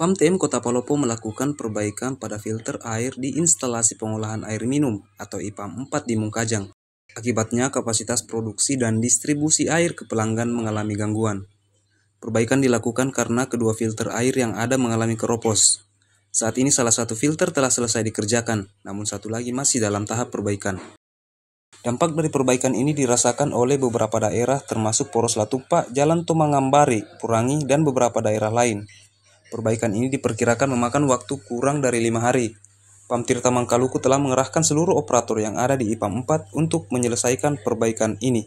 PAMTM Kota Palopo melakukan perbaikan pada filter air di instalasi pengolahan air minum atau IPAM 4 di Mungkajang. Akibatnya kapasitas produksi dan distribusi air ke pelanggan mengalami gangguan. Perbaikan dilakukan karena kedua filter air yang ada mengalami keropos. Saat ini salah satu filter telah selesai dikerjakan, namun satu lagi masih dalam tahap perbaikan. Dampak dari perbaikan ini dirasakan oleh beberapa daerah termasuk Poros Latupa, Jalan Tumangambari, Purangi, dan beberapa daerah lain. Perbaikan ini diperkirakan memakan waktu kurang dari lima hari. Pam Tirta Mangkaluku telah mengerahkan seluruh operator yang ada di IPAM 4 untuk menyelesaikan perbaikan ini.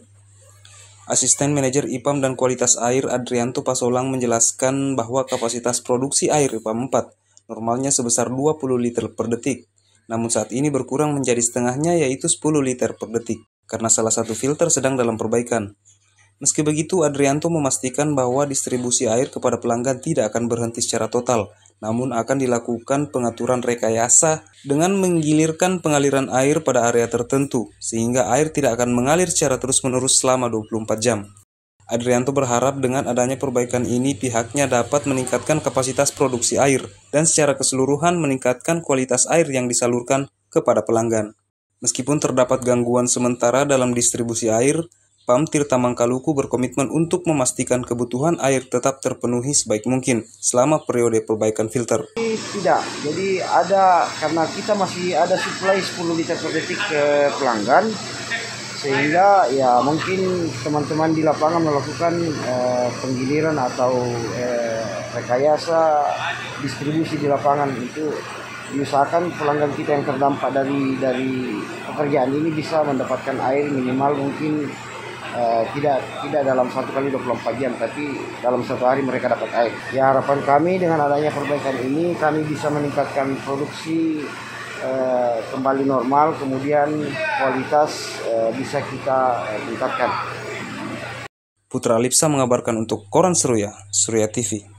Asisten Manajer IPAM dan Kualitas Air Adrianto Pasolang menjelaskan bahwa kapasitas produksi air IPAM 4 normalnya sebesar 20 liter per detik, namun saat ini berkurang menjadi setengahnya yaitu 10 liter per detik karena salah satu filter sedang dalam perbaikan. Meski begitu, Adrianto memastikan bahwa distribusi air kepada pelanggan tidak akan berhenti secara total, namun akan dilakukan pengaturan rekayasa dengan menggilirkan pengaliran air pada area tertentu, sehingga air tidak akan mengalir secara terus-menerus selama 24 jam. Adrianto berharap dengan adanya perbaikan ini pihaknya dapat meningkatkan kapasitas produksi air dan secara keseluruhan meningkatkan kualitas air yang disalurkan kepada pelanggan. Meskipun terdapat gangguan sementara dalam distribusi air, PAM Tirta Mangkaluku berkomitmen untuk memastikan kebutuhan air tetap terpenuhi sebaik mungkin selama periode perbaikan filter. Tidak, jadi ada karena kita masih ada suplai 10 liter per detik ke pelanggan sehingga ya mungkin teman-teman di lapangan melakukan eh, penggiliran atau eh, rekayasa distribusi di lapangan itu diusahakan pelanggan kita yang terdampak dari dari pekerjaan ini bisa mendapatkan air minimal mungkin uh, tidak tidak dalam satu kali 24 jam tapi dalam satu hari mereka dapat air. Ya harapan kami dengan adanya perbaikan ini kami bisa meningkatkan produksi eh, kembali normal kemudian kualitas eh, bisa kita tingkatkan. Putra Lipsa mengabarkan untuk Koran Seruya, Surya TV.